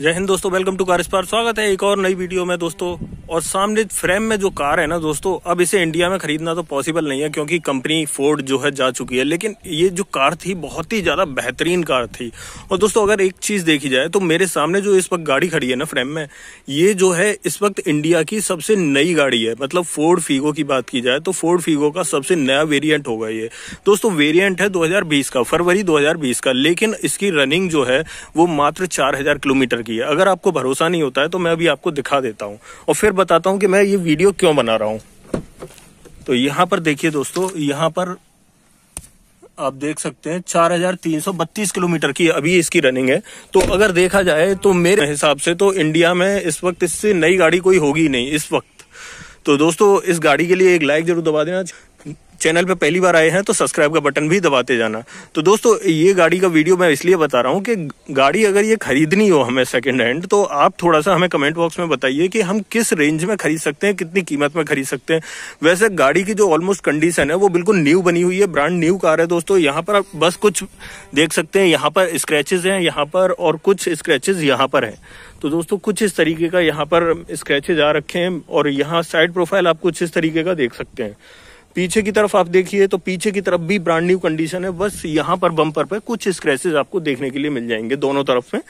जय हिंद दोस्तों welcome to car स्वागत है एक और नई वीडियो में दोस्तों और सामने फ्रेम में जो कार है ना दोस्तों अब इसे इंडिया में खरीदना तो पॉसिबल नहीं है क्योंकि कंपनी फोर्ड जो है जा चुकी है लेकिन ये जो कार थी बहुत ही ज़्यादा बेहतरीन कार थी और दोस्तों अगर एक चीज़ देखी जाए तो मेरे सामने जो इस वक्त गाड़ी खड़ी है ना फ्रेम में ये जो है इस वक्त इंडिया की सबसे नई गाड़ी है मतलब फोर्ड फीगो की बात की जाए तो फोर्ड फीगो का सबसे नया वेरियंट होगा ये दोस्तों वेरियंट है दो का फरवरी दो का लेकिन इसकी रनिंग जो है वो मात्र चार किलोमीटर की है अगर आपको भरोसा नहीं होता है तो मैं अभी आपको दिखा देता हूँ और फिर बताता हूँ कि मैं ये वीडियो क्यों बना रहा हूँ तो यहाँ पर देखिए दोस्तों यहाँ पर आप देख सकते हैं 4,332 किलोमीटर की अभी इसकी रनिंग है तो अगर देखा जाए तो मेरे हिसाब से तो इंडिया में इस वक्त इससे नई गाड़ी कोई होगी नहीं इस वक्त तो दोस्तों इस गाड़ी के लिए एक लाइक जरूर दबा देना चैनल पे पहली बार आए हैं तो सब्सक्राइब का बटन भी दबाते जाना तो दोस्तों ये गाड़ी का वीडियो मैं इसलिए बता रहा हूँ कि गाड़ी अगर ये खरीदनी हो हमें सेकेंड हैंड तो आप थोड़ा सा हमें कमेंट बॉक्स में बताइए कि हम किस रेंज में खरीद सकते हैं कितनी कीमत में खरीद सकते हैं वैसे गाड़ी की जो ऑलमोस्ट कंडीशन है वो बिल्कुल न्यू बनी हुई है ब्रांड न्यू कार है दोस्तों यहाँ पर आप बस कुछ देख सकते हैं यहाँ पर स्क्रैचेज हैं यहाँ पर और कुछ स्क्रैचेज यहाँ पर हैं तो दोस्तों कुछ इस तरीके का यहाँ पर स्क्रैचेज आ रखे हैं और यहाँ साइड प्रोफाइल आप कुछ इस तरीके का देख सकते हैं पीछे की तरफ आप देखिए तो पीछे की तरफ भी ब्रांड न्यू कंडीशन है बस यहाँ पर बम्पर पे कुछ स्क्रेचेज आपको देखने के लिए मिल जाएंगे दोनों तरफ में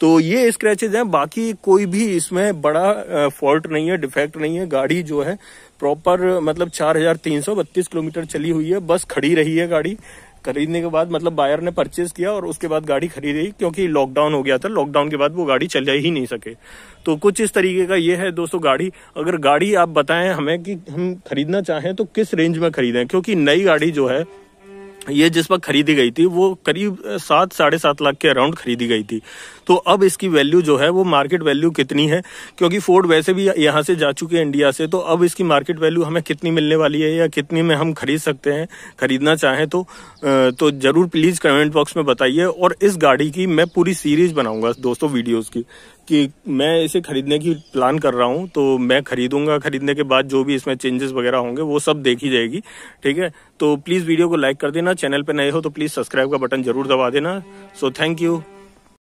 तो ये स्क्रेचेज हैं बाकी कोई भी इसमें बड़ा फॉल्ट नहीं है डिफेक्ट नहीं है गाड़ी जो है प्रॉपर मतलब चार हजार तीन सौ बत्तीस किलोमीटर चली हुई है बस खड़ी रही है गाड़ी खरीदने के बाद मतलब बायर ने परचेज किया और उसके बाद गाड़ी खरीदी क्योंकि लॉकडाउन हो गया था लॉकडाउन के बाद वो गाड़ी चल जा ही नहीं सके तो कुछ इस तरीके का ये है दोस्तों गाड़ी अगर गाड़ी आप बताएं हमें कि हम खरीदना चाहें तो किस रेंज में खरीदें क्योंकि नई गाड़ी जो है ये जिस पर खरीदी गई थी वो करीब सात साढ़े सात लाख के अराउंड खरीदी गई थी तो अब इसकी वैल्यू जो है वो मार्केट वैल्यू कितनी है क्योंकि फोर्ड वैसे भी यहाँ से जा चुके हैं इंडिया से तो अब इसकी मार्केट वैल्यू हमें कितनी मिलने वाली है या कितनी में हम खरीद सकते हैं खरीदना चाहें तो तो ज़रूर प्लीज़ कमेंट बॉक्स में बताइए और इस गाड़ी की मैं पूरी सीरीज़ बनाऊंगा दोस्तों वीडियोज़ की कि मैं इसे खरीदने की प्लान कर रहा हूं तो मैं खरीदूंगा खरीदने के बाद जो भी इसमें चेंजेस वगैरह होंगे वो सब देखी जाएगी ठीक है तो प्लीज़ वीडियो को लाइक कर देना चैनल पे नए हो तो प्लीज सब्सक्राइब का बटन जरूर दबा देना सो थैंक यू